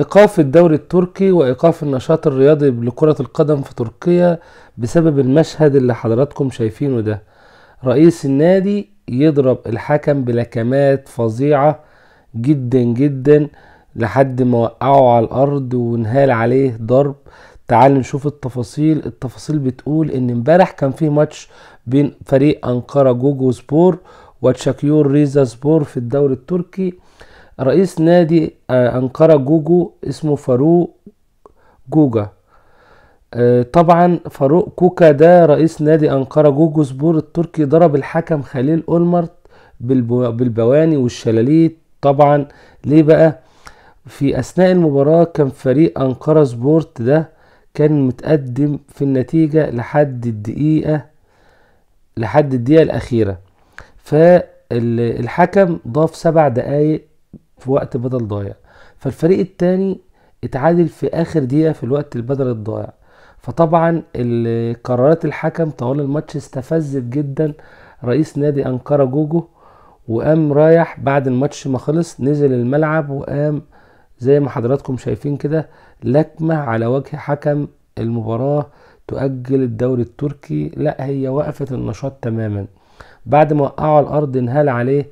إيقاف الدوري التركي وإيقاف النشاط الرياضي لكرة القدم في تركيا بسبب المشهد اللي حضراتكم شايفينه ده رئيس النادي يضرب الحكم بلكمات فظيعة جدا جدا لحد ما وقعه على الأرض ونهال عليه ضرب تعال نشوف التفاصيل التفاصيل بتقول ان امبارح كان في ماتش بين فريق انقره جوجو سبور وتشاكيور ريزا سبور في الدوري التركي رئيس نادي آه، أنقرة جوجو اسمه فاروق جوجا آه، طبعا فاروق كوكا ده رئيس نادي أنقرة جوجو سبور التركي ضرب الحكم خليل أولمرت بالبواني والشلاليت طبعا ليه بقى في أثناء المباراة كان فريق أنقرة سبورت ده كان متقدم في النتيجة لحد الدقيقة لحد الدقيقة الأخيرة فالحكم ضاف سبع دقايق في وقت بدل ضايع فالفريق التاني اتعادل في اخر دقيقه في الوقت البدل الضايع فطبعا قرارات الحكم طوال الماتش استفزت جدا رئيس نادي انقره جوجو وقام رايح بعد الماتش ما خلص نزل الملعب وقام زي ما حضراتكم شايفين كده لكمه على وجه حكم المباراه تؤجل الدوري التركي لا هي وقفت النشاط تماما بعد ما وقعوا الارض انهال عليه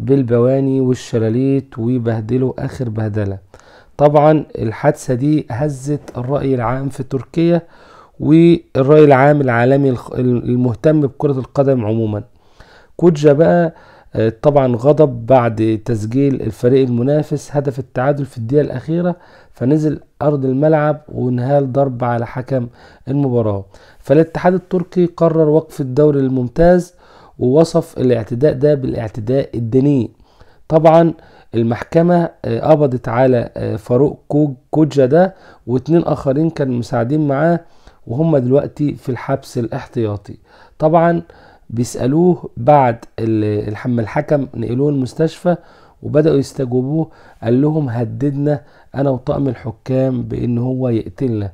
بالبواني والشلاليت وبهدلوا آخر بهدلة طبعا الحادثة دي هزت الرأي العام في تركيا والرأي العام العالمي المهتم بكرة القدم عموما كوتجا بقى آه، طبعا غضب بعد تسجيل الفريق المنافس هدف التعادل في الدقيقة الأخيرة فنزل أرض الملعب وانهال ضرب على حكم المباراة فالاتحاد التركي قرر وقف الدوري الممتاز ووصف الاعتداء ده بالاعتداء الديني طبعا المحكمة آه، قبضت على آه، فاروق كوجا ده واتنين آخرين كانوا مساعدين معاه وهم دلوقتي في الحبس الاحتياطي طبعا بيسألوه بعد الحم الحكم نقلوه المستشفى وبدأوا يستجوبوه قال لهم هددنا أنا وطقم الحكام بإن هو يقتلنا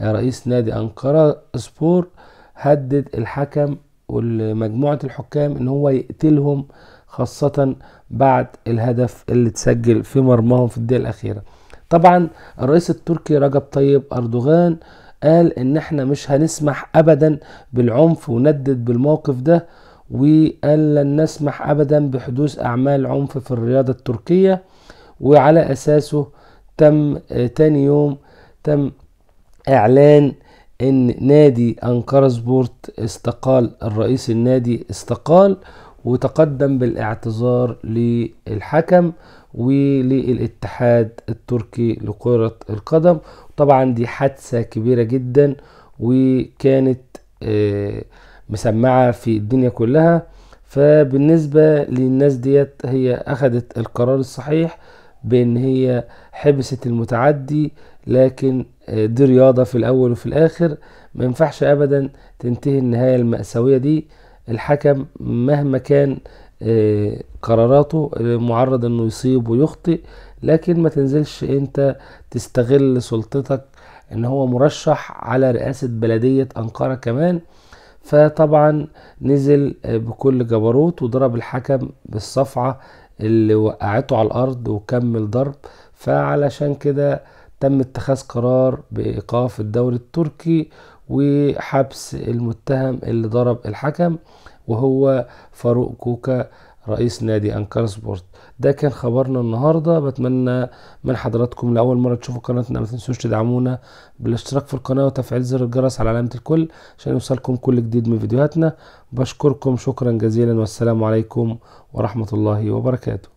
آه، رئيس نادي أنقرة سبور هدد الحكم ومجموعة الحكام ان هو يقتلهم خاصة بعد الهدف اللي اتسجل في مرماهم في الدقيقة الأخيرة طبعا الرئيس التركي رجب طيب أردوغان قال ان احنا مش هنسمح ابدا بالعنف وندد بالموقف ده وقال لن نسمح ابدا بحدوث اعمال عنف في الرياضة التركية وعلى اساسه تم آه، تاني يوم تم اعلان ان نادي انقره سبورت استقال الرئيس النادي استقال وتقدم بالاعتذار للحكم وللاتحاد التركي لكرة القدم طبعا دي حادثة كبيرة جدا وكانت آه، مسمعة في الدنيا كلها فبالنسبة للناس ديت هي اخدت القرار الصحيح بان هي حبست المتعدي لكن آه، دي رياضه في الاول وفي الاخر ما ينفعش ابدا تنتهي النهايه الماساويه دي الحكم مهما كان آه، قراراته آه، معرض انه يصيب ويخطئ لكن ما تنزلش انت تستغل سلطتك ان هو مرشح على رئاسة بلدية انقرة كمان فطبعا نزل بكل جبروت وضرب الحكم بالصفعة اللي وقعته على الأرض وكمل ضرب فعلشان كده تم اتخاذ قرار بإيقاف الدوري التركي وحبس المتهم اللي ضرب الحكم وهو فاروق كوكا رئيس نادي انكار سبورت ده كان خبرنا النهارده بتمنى من حضراتكم لاول مره تشوفوا قناتنا ما تنسوش تدعمونا بالاشتراك في القناه وتفعيل زر الجرس على علامه الكل عشان يوصلكم كل جديد من فيديوهاتنا بشكركم شكرا جزيلا والسلام عليكم ورحمه الله وبركاته